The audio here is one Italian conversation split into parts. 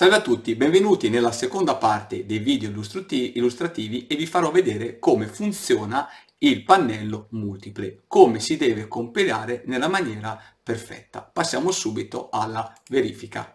Salve a tutti, benvenuti nella seconda parte dei video illustrativi e vi farò vedere come funziona il pannello multiple, come si deve compilare nella maniera perfetta. Passiamo subito alla verifica.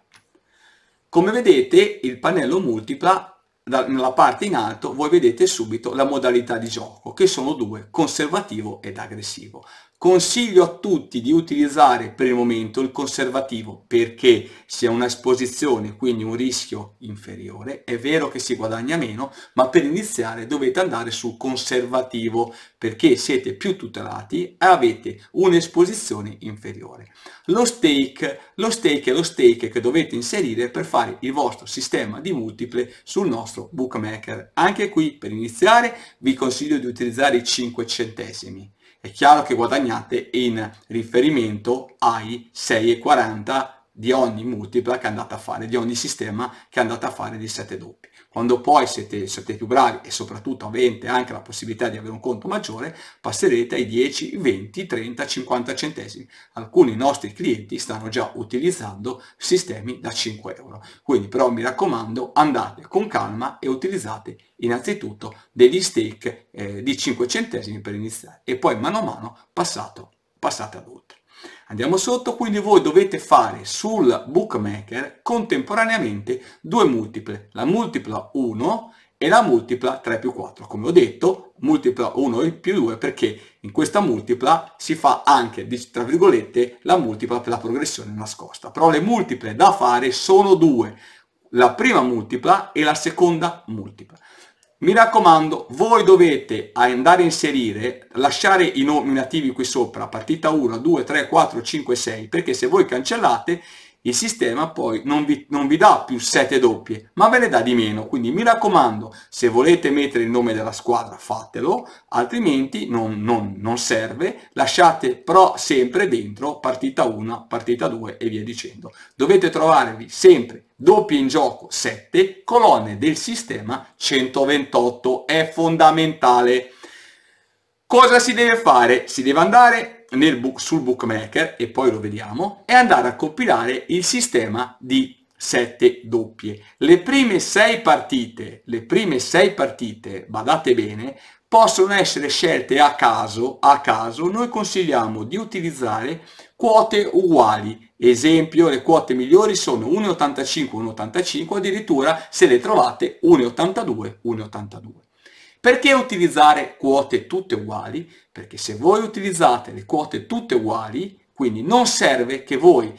Come vedete il pannello multipla, nella parte in alto voi vedete subito la modalità di gioco, che sono due, conservativo ed aggressivo. Consiglio a tutti di utilizzare per il momento il conservativo perché si ha un'esposizione quindi un rischio inferiore. È vero che si guadagna meno, ma per iniziare dovete andare sul conservativo perché siete più tutelati e avete un'esposizione inferiore. Lo stake, lo stake è lo stake che dovete inserire per fare il vostro sistema di multiple sul nostro bookmaker. Anche qui per iniziare vi consiglio di utilizzare i 5 centesimi è chiaro che guadagnate in riferimento ai 6,40 di ogni multipla che andate a fare, di ogni sistema che andate a fare di 7 doppi. Quando poi siete, siete più bravi e soprattutto avete anche la possibilità di avere un conto maggiore, passerete ai 10, 20, 30, 50 centesimi. Alcuni nostri clienti stanno già utilizzando sistemi da 5 euro. Quindi però mi raccomando andate con calma e utilizzate innanzitutto degli stake eh, di 5 centesimi per iniziare e poi mano a mano passato, passate ad oltre. Andiamo sotto, quindi voi dovete fare sul bookmaker contemporaneamente due multiple, la multipla 1 e la multipla 3 più 4. Come ho detto, multipla 1 più 2 perché in questa multipla si fa anche, tra virgolette, la multipla per la progressione nascosta. Però le multiple da fare sono due, la prima multipla e la seconda multipla mi raccomando, voi dovete andare a inserire, lasciare i nominativi qui sopra, partita 1, 2, 3, 4, 5, 6, perché se voi cancellate il sistema poi non vi, non vi, dà più sette doppie, ma ve ne dà di meno. Quindi mi raccomando, se volete mettere il nome della squadra fatelo, altrimenti non, non, non serve, lasciate però sempre dentro partita 1, partita 2 e via dicendo. Dovete trovarvi sempre doppie in gioco 7, colonne del sistema 128, è fondamentale. Cosa si deve fare? Si deve andare nel book, sul bookmaker, e poi lo vediamo, è andare a compilare il sistema di sette doppie. Le prime sei partite, le prime sei partite, badate bene, possono essere scelte a caso, a caso, noi consigliamo di utilizzare quote uguali, esempio le quote migliori sono 1,85, 1,85, addirittura se le trovate 1,82, 1,82. Perché utilizzare quote tutte uguali? Perché se voi utilizzate le quote tutte uguali, quindi non serve che voi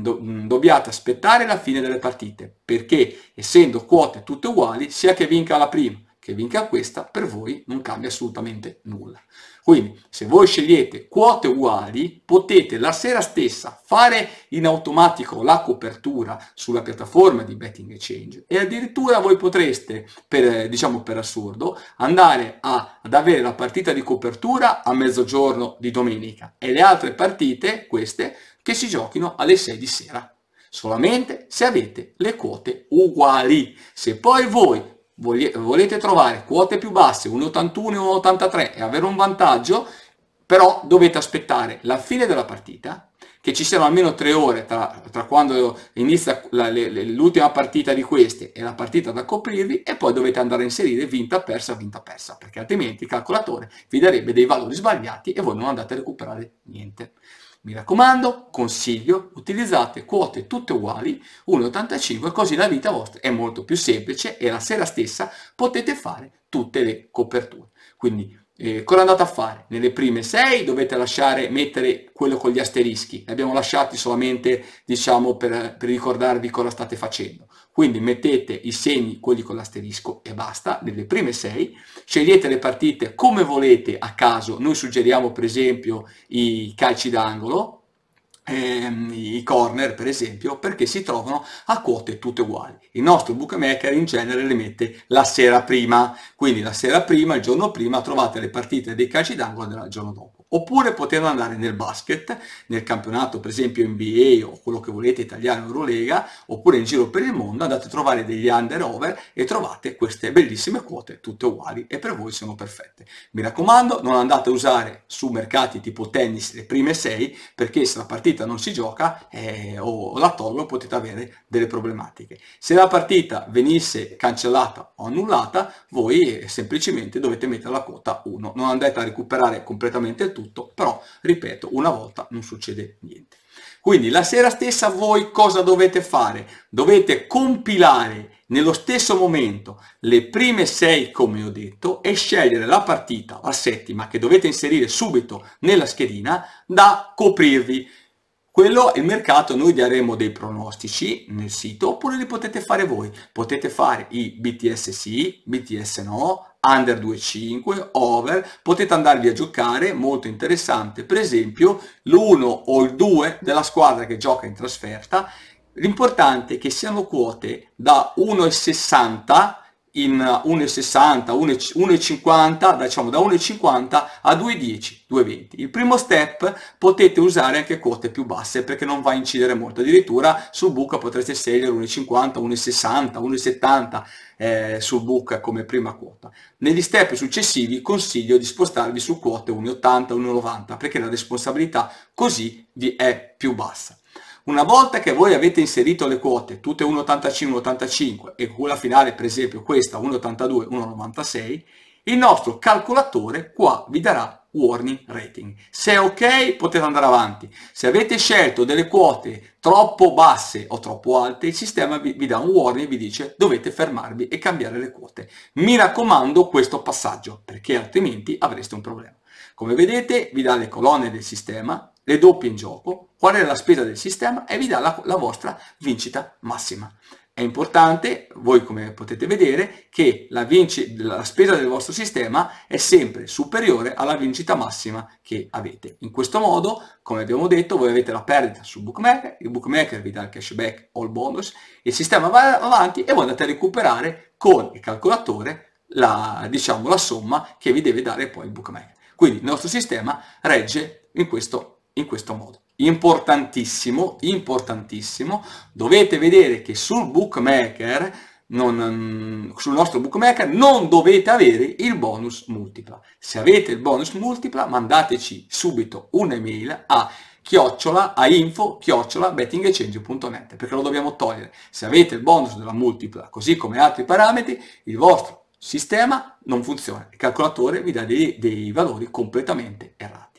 dobbiate aspettare la fine delle partite, perché essendo quote tutte uguali, sia che vinca la prima che vinca questa, per voi non cambia assolutamente nulla. Quindi se voi scegliete quote uguali, potete la sera stessa fare in automatico la copertura sulla piattaforma di Betting Exchange e addirittura voi potreste, per, diciamo per assurdo, andare a, ad avere la partita di copertura a mezzogiorno di domenica e le altre partite, queste, che si giochino alle 6 di sera solamente se avete le quote uguali. Se poi voi volete trovare quote più basse, 1,81, 81 e un e avere un vantaggio, però dovete aspettare la fine della partita, che ci siano almeno tre ore tra, tra quando inizia l'ultima partita di queste e la partita da coprirvi e poi dovete andare a inserire vinta, persa, vinta, persa, perché altrimenti il calcolatore vi darebbe dei valori sbagliati e voi non andate a recuperare niente. Mi raccomando, consiglio, utilizzate quote tutte uguali, 1,85, così la vita vostra è molto più semplice e la sera stessa potete fare tutte le coperture. Quindi eh, cosa andate a fare? Nelle prime 6 dovete lasciare, mettere quello con gli asterischi, li abbiamo lasciati solamente diciamo, per, per ricordarvi cosa state facendo. Quindi mettete i segni, quelli con l'asterisco e basta, nelle prime sei. Scegliete le partite come volete a caso. Noi suggeriamo per esempio i calci d'angolo, ehm, i corner per esempio, perché si trovano a quote tutte uguali. Il nostro bookmaker in genere le mette la sera prima, quindi la sera prima, il giorno prima, trovate le partite dei calci d'angolo del giorno dopo. Oppure potevano andare nel basket, nel campionato per esempio NBA o quello che volete italiano Eurolega, oppure in giro per il mondo andate a trovare degli under over e trovate queste bellissime quote tutte uguali e per voi sono perfette. Mi raccomando non andate a usare su mercati tipo tennis le prime 6 perché se la partita non si gioca eh, o la tollo potete avere delle problematiche. Se la partita venisse cancellata o annullata voi eh, semplicemente dovete mettere la quota 1, non andate a recuperare completamente il tutto però ripeto, una volta non succede niente. Quindi la sera stessa voi cosa dovete fare? Dovete compilare nello stesso momento le prime sei come ho detto e scegliere la partita, la settima, che dovete inserire subito nella schedina da coprirvi. Quello è il mercato, noi daremo dei pronostici nel sito oppure li potete fare voi. Potete fare i BTS sì, BTS no, under 2.5, over, potete andarvi a giocare, molto interessante, per esempio l'1 o il 2 della squadra che gioca in trasferta, l'importante è che siano quote da 1,60 in 1,60, 1,50, diciamo da 1,50 a 2,10, 2,20. Il primo step potete usare anche quote più basse perché non va a incidere molto, addirittura sul book potreste scegliere 1,50, 1,60, 1,70 eh, sul book come prima quota. Negli step successivi consiglio di spostarvi su quote 1,80, 1,90 perché la responsabilità così vi è più bassa. Una volta che voi avete inserito le quote, tutte 1,85, 1,85 e quella finale per esempio questa 1,82, 1,96, il nostro calcolatore qua vi darà warning rating. Se è ok potete andare avanti. Se avete scelto delle quote troppo basse o troppo alte, il sistema vi, vi dà un warning e vi dice dovete fermarvi e cambiare le quote. Mi raccomando questo passaggio perché altrimenti avreste un problema. Come vedete vi dà le colonne del sistema, le doppie in gioco, qual è la spesa del sistema e vi dà la, la vostra vincita massima. È importante, voi come potete vedere, che la, vinci, la, spesa del vostro sistema è sempre superiore alla vincita massima che avete. In questo modo, come abbiamo detto, voi avete la perdita sul bookmaker, il bookmaker vi dà il cashback o il bonus, il sistema va avanti e voi andate a recuperare con il calcolatore la, diciamo, la somma che vi deve dare poi il bookmaker. Quindi il nostro sistema regge in questo, in questo modo importantissimo, importantissimo, dovete vedere che sul bookmaker, non, mm, sul nostro bookmaker, non dovete avere il bonus multipla. Se avete il bonus multipla, mandateci subito un'email a chiocciola a info chiocciola bettingexchange.net perché lo dobbiamo togliere. Se avete il bonus della multipla, così come altri parametri, il vostro sistema non funziona. Il calcolatore vi dà dei, dei valori completamente errati.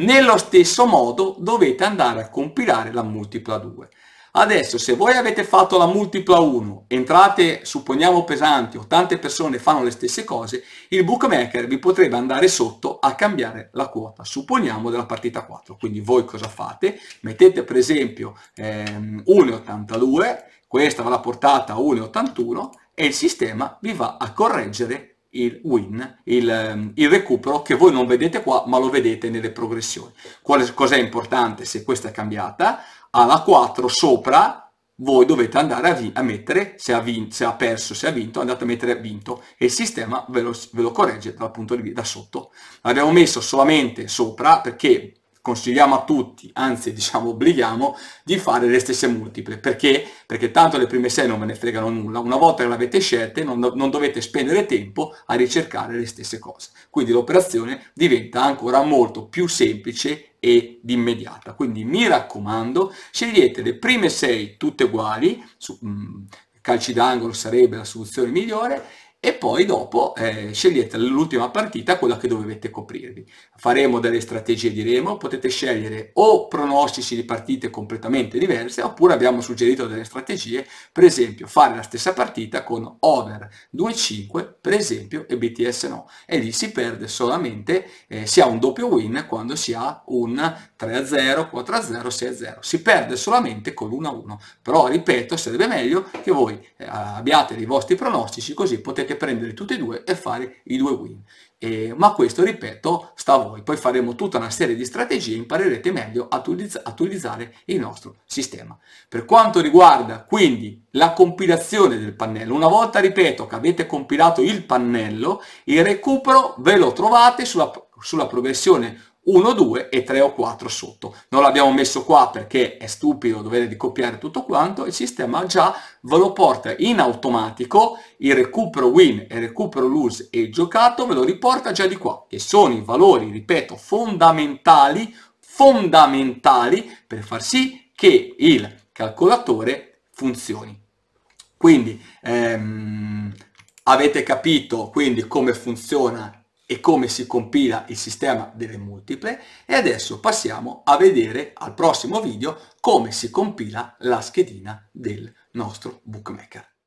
Nello stesso modo dovete andare a compilare la multipla 2. Adesso se voi avete fatto la multipla 1, entrate, supponiamo pesanti o tante persone fanno le stesse cose, il bookmaker vi potrebbe andare sotto a cambiare la quota, supponiamo della partita 4. Quindi voi cosa fate? Mettete per esempio ehm, 1,82, questa va la portata a 1,81 e il sistema vi va a correggere il win, il, ehm, il, recupero che voi non vedete qua ma lo vedete nelle progressioni. Quale, cos'è importante se questa è cambiata? Alla 4 sopra voi dovete andare a, vi- a mettere, se ha, vinto, se ha perso, se ha vinto, andate a mettere vinto e il sistema ve lo, ve lo corregge dal punto di vista da sotto. L'abbiamo messo solamente sopra perché consigliamo a tutti, anzi diciamo obblighiamo, di fare le stesse multiple. Perché? Perché tanto le prime 6 non me ne fregano nulla. Una volta che le avete scelte non, non dovete spendere tempo a ricercare le stesse cose. Quindi l'operazione diventa ancora molto più semplice ed immediata. Quindi mi raccomando, scegliete le prime 6 tutte uguali, su, mh, mm, calci d'angolo sarebbe la soluzione migliore, e poi dopo eh, scegliete l'ultima partita quella che dovete coprirvi. Faremo delle strategie di remo, potete scegliere o pronostici di partite completamente diverse oppure abbiamo suggerito delle strategie, per esempio fare la stessa partita con over 2-5 per esempio e BTS no e lì si perde solamente eh, si ha un doppio win quando si ha un 3-0, 4-0, 6-0, si perde solamente con 1-1, però ripeto sarebbe meglio che voi eh, abbiate i vostri pronostici così potete potete prendere tutte e due e fare i due win. Eh, ma questo, ripeto, sta a voi. Poi faremo tutta una serie di strategie e imparerete meglio a utilizz utilizzare il nostro sistema. Per quanto riguarda quindi la compilazione del pannello, una volta, ripeto, che avete compilato il pannello, il recupero ve lo trovate sulla, sulla progressione 1, 2 e 3 o 4 sotto. Non l'abbiamo messo qua perché è stupido dover copiare tutto quanto, il sistema già ve lo porta in automatico, il recupero win e recupero lose e il giocato ve lo riporta già di qua, che sono i valori, ripeto, fondamentali, fondamentali per far sì che il calcolatore funzioni. Quindi ehm, avete capito quindi come funziona e come si compila il sistema delle multiple e adesso passiamo a vedere al prossimo video come si compila la schedina del nostro bookmaker.